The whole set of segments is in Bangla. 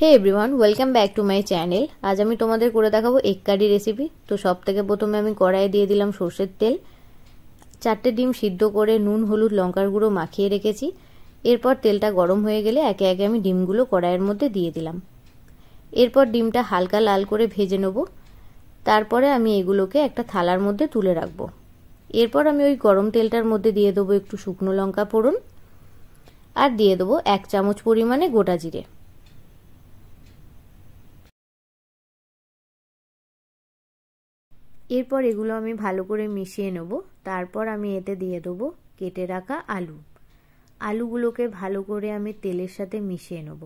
hey everyone welcome back to my channel আজ আমি তোমাদের করে দেখাবো এক কারি রেসিপি তো সব থেকে প্রথমে আমি কড়াইয়ে দিয়ে দিলাম সর্ষের তেল চারটে ডিম সিদ্ধ করে নুন হলুদ লঙ্কার গুঁড়ো মাখিয়ে রেখেছি এরপর তেলটা গরম হয়ে গেলে একে একে আমি ডিমগুলো কড়াইয়ের মধ্যে দিয়ে দিলাম এরপর ডিমটা হালকা লাল করে ভেজে নেব তারপরে আমি এগুলোকে একটা থালার মধ্যে তুলে রাখবো এরপর আমি ওই গরম তেলটার মধ্যে দিয়ে দেবো একটু শুকনো লঙ্কা ফোড়ন আর দিয়ে দেবো এক চামচ পরিমাণে গোটা জিরে এরপর এগুলো আমি ভালো করে মিশিয়ে নেব তারপর আমি এতে দিয়ে দেবো কেটে রাখা আলু আলুগুলোকে ভালো করে আমি তেলের সাথে মিশিয়ে নেব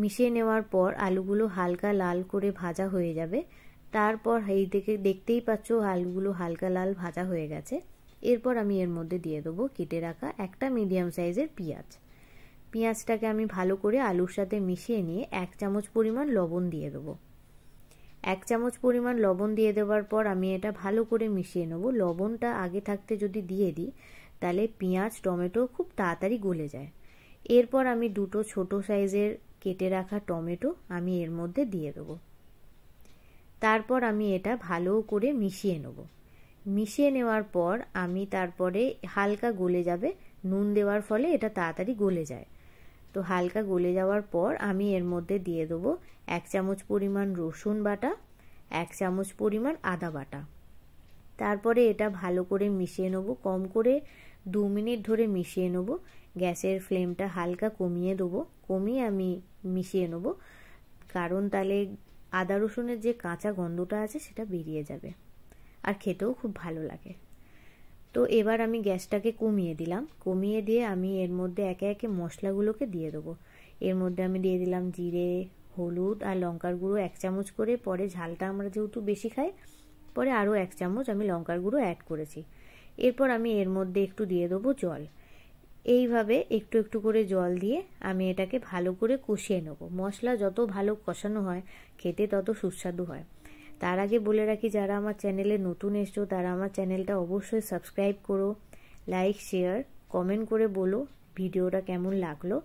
মিশিয়ে নেওয়ার পর আলুগুলো হালকা লাল করে ভাজা হয়ে যাবে তারপর এই থেকে দেখতেই পাচ্ছ আলুগুলো হালকা লাল ভাজা হয়ে গেছে এরপর আমি এর মধ্যে দিয়ে দেবো কেটে রাখা একটা মিডিয়াম সাইজের পেঁয়াজ পেঁয়াজটাকে আমি ভালো করে আলুর সাথে মিশিয়ে নিয়ে এক চামচ পরিমাণ লবণ দিয়ে দেবো এক চামচ পরিমাণ লবণ দিয়ে দেওয়ার পর আমি এটা ভালো করে মিশিয়ে নেব লবণটা আগে থাকতে যদি দিয়ে দিই তাহলে পেঁয়াজ টমেটো খুব তাড়াতাড়ি গলে যায় এরপর আমি দুটো ছোট সাইজের কেটে রাখা টমেটো আমি এর মধ্যে দিয়ে দেব তারপর আমি এটা ভালো করে মিশিয়ে নেব মিশিয়ে নেওয়ার পর আমি তারপরে হালকা গলে যাবে নুন দেওয়ার ফলে এটা তাড়াতাড়ি গলে যায় তো হালকা গলে যাওয়ার পর আমি এর মধ্যে দিয়ে দেবো এক চামচ পরিমাণ রসুন বাটা এক চামচ পরিমাণ আদা বাটা তারপরে এটা ভালো করে মিশিয়ে নেব কম করে দু মিনিট ধরে মিশিয়ে নেব গ্যাসের ফ্লেমটা হালকা কমিয়ে দেবো কমিয়ে আমি মিশিয়ে নেব কারণ তাহলে আদা রসুনের যে কাঁচা গন্ধটা আছে সেটা বেরিয়ে যাবে আর খেতেও খুব ভালো লাগে তো এবার আমি গ্যাসটাকে কমিয়ে দিলাম কমিয়ে দিয়ে আমি এর মধ্যে একে একে মশলাগুলোকে দিয়ে দেবো এর মধ্যে আমি দিয়ে দিলাম জিরে হলুদ আর লঙ্কার গুঁড়ো এক চামচ করে পরে ঝালটা আমরা যেহেতু বেশি খাই পরে আরও এক চামচ আমি লঙ্কার গুঁড়ো অ্যাড করেছি এরপর আমি এর মধ্যে একটু দিয়ে দেবো জল এইভাবে একটু একটু করে জল দিয়ে আমি এটাকে ভালো করে কষিয়ে নেব মশলা যত ভালো কষানো হয় খেতে তত সুস্বাদু হয় তার আগে বলে রাখি যারা আমার চ্যানেলে নতুন এসছো তারা আমার চ্যানেলটা অবশ্যই সাবস্ক্রাইব করো লাইক শেয়ার কমেন্ট করে বলো ভিডিওটা কেমন লাগলো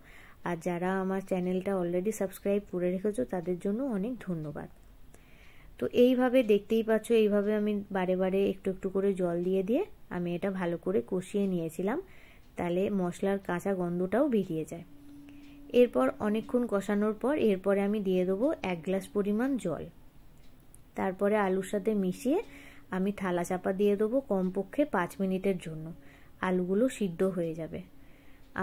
আর যারা আমার চ্যানেলটা অলরেডি সাবস্ক্রাইব করে রেখেছো তাদের জন্য অনেক ধন্যবাদ তো এইভাবে দেখতেই পাচ্ছ এইভাবে আমি বারে বারে একটু একটু করে জল দিয়ে দিয়ে আমি এটা ভালো করে কষিয়ে নিয়েছিলাম তাহলে মশলার কাঁচা গন্ধটাও বেরিয়ে যায় এরপর অনেকক্ষণ কষানোর পর এরপরে আমি দিয়ে দেবো এক গ্লাস পরিমাণ জল তারপরে আলুর সাথে মিশিয়ে আমি থালা চাপা দিয়ে দেবো কমপক্ষে পাঁচ মিনিটের জন্য আলুগুলো সিদ্ধ হয়ে যাবে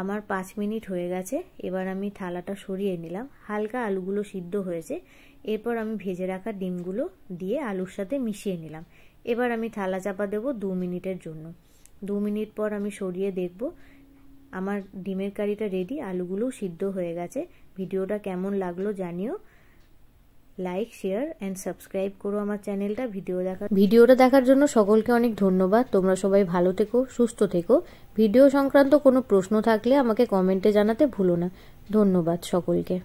আমার পাঁচ মিনিট হয়ে গেছে এবার আমি থালাটা সরিয়ে নিলাম হালকা আলুগুলো সিদ্ধ হয়েছে এরপর আমি ভেজে রাখা ডিমগুলো দিয়ে আলুর সাথে মিশিয়ে নিলাম এবার আমি থালা চাপা দেবো দু মিনিটের জন্য দু মিনিট পর আমি সরিয়ে দেখব আমার ডিমের কারিটা রেডি আলুগুলোও সিদ্ধ হয়ে গেছে ভিডিওটা কেমন লাগলো জানিও লাইক শেয়ার অ্যান্ড সাবস্ক্রাইব করো আমার চ্যানেলটা ভিডিও দেখার ভিডিওটা দেখার জন্য সকলকে অনেক ধন্যবাদ তোমরা সবাই ভালো থেকো সুস্থ থেকো ভিডিও সংক্রান্ত কোনো প্রশ্ন থাকলে আমাকে কমেন্টে জানাতে ভুলো না ধন্যবাদ সকলকে